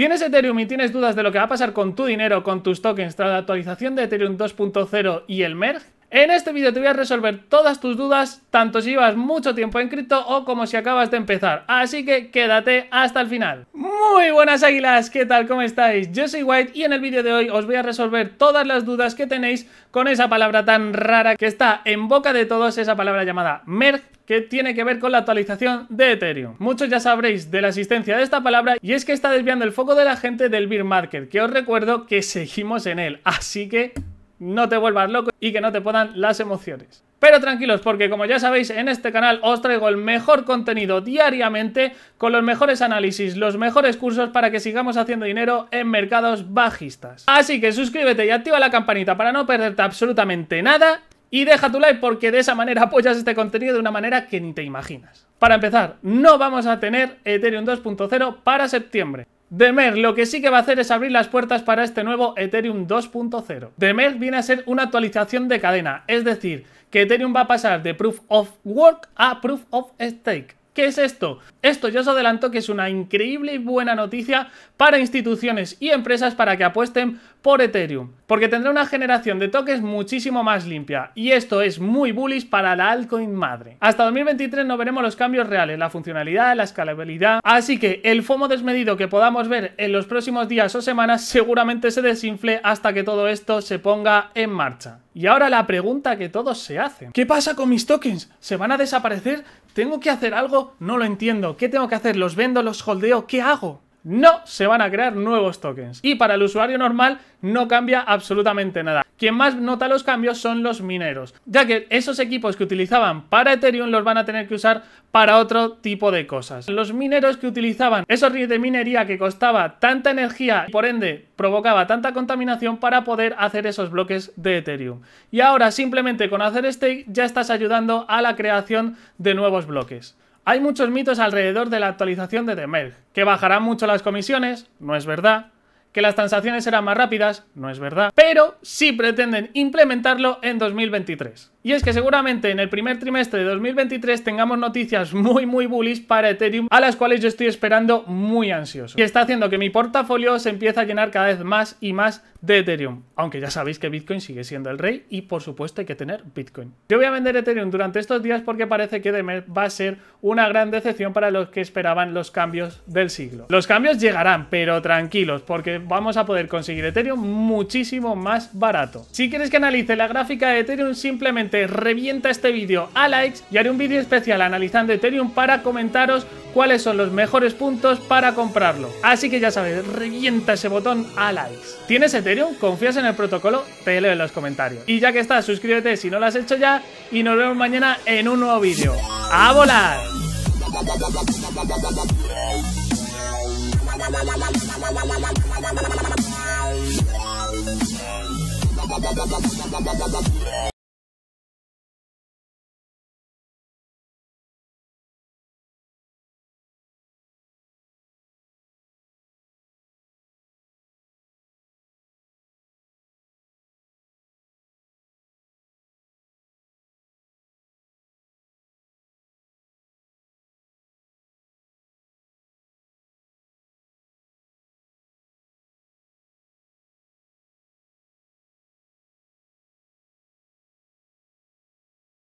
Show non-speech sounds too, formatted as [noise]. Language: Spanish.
¿Tienes Ethereum y tienes dudas de lo que va a pasar con tu dinero, con tus tokens tras la actualización de Ethereum 2.0 y el merge? En este vídeo te voy a resolver todas tus dudas, tanto si llevas mucho tiempo en cripto o como si acabas de empezar. Así que quédate hasta el final. Muy buenas águilas, ¿qué tal? ¿Cómo estáis? Yo soy White y en el vídeo de hoy os voy a resolver todas las dudas que tenéis con esa palabra tan rara que está en boca de todos, esa palabra llamada MERG, que tiene que ver con la actualización de Ethereum. Muchos ya sabréis de la existencia de esta palabra y es que está desviando el foco de la gente del Beer market, que os recuerdo que seguimos en él, así que no te vuelvas loco y que no te puedan las emociones. Pero tranquilos, porque como ya sabéis, en este canal os traigo el mejor contenido diariamente con los mejores análisis, los mejores cursos para que sigamos haciendo dinero en mercados bajistas. Así que suscríbete y activa la campanita para no perderte absolutamente nada y deja tu like porque de esa manera [laughs] apoyas este contenido de una manera que ni te imaginas. Para empezar, no vamos a tener Ethereum 2.0 para septiembre. Demer lo que sí que va a hacer es abrir las puertas para este nuevo Ethereum 2.0. Demer viene a ser una actualización de cadena, es decir, que Ethereum va a pasar de Proof of Work a Proof of Stake. ¿Qué es esto? Esto ya os adelanto que es una increíble y buena noticia para instituciones y empresas para que apuesten por Ethereum, porque tendrá una generación de tokens muchísimo más limpia, y esto es muy bullish para la altcoin madre. Hasta 2023 no veremos los cambios reales, la funcionalidad, la escalabilidad, así que el FOMO desmedido que podamos ver en los próximos días o semanas seguramente se desinfle hasta que todo esto se ponga en marcha. Y ahora la pregunta que todos se hacen. ¿Qué pasa con mis tokens? ¿Se van a desaparecer? ¿Tengo que hacer algo? No lo entiendo. ¿Qué tengo que hacer? ¿Los vendo? ¿Los holdeo? ¿Qué hago? no se van a crear nuevos tokens. Y para el usuario normal no cambia absolutamente nada. Quien más nota los cambios son los mineros, ya que esos equipos que utilizaban para Ethereum los van a tener que usar para otro tipo de cosas. Los mineros que utilizaban esos ríos de minería que costaba tanta energía y por ende provocaba tanta contaminación para poder hacer esos bloques de Ethereum. Y ahora simplemente con hacer stake ya estás ayudando a la creación de nuevos bloques. Hay muchos mitos alrededor de la actualización de Demel. que bajarán mucho las comisiones, no es verdad, que las transacciones serán más rápidas, no es verdad, pero sí pretenden implementarlo en 2023. Y es que seguramente en el primer trimestre de 2023 tengamos noticias muy muy bullish para Ethereum a las cuales yo estoy esperando muy ansioso. Y está haciendo que mi portafolio se empiece a llenar cada vez más y más de Ethereum. Aunque ya sabéis que Bitcoin sigue siendo el rey y por supuesto hay que tener Bitcoin. Yo voy a vender Ethereum durante estos días porque parece que Demet va a ser una gran decepción para los que esperaban los cambios del siglo. Los cambios llegarán, pero tranquilos porque vamos a poder conseguir Ethereum muchísimo más barato. Si quieres que analice la gráfica de Ethereum simplemente revienta este vídeo a likes y haré un vídeo especial analizando Ethereum para comentaros cuáles son los mejores puntos para comprarlo. Así que ya sabes, revienta ese botón a likes. ¿Tienes Ethereum? ¿Confías en el protocolo? Te en los comentarios. Y ya que estás, suscríbete si no lo has hecho ya y nos vemos mañana en un nuevo vídeo. ¡A volar!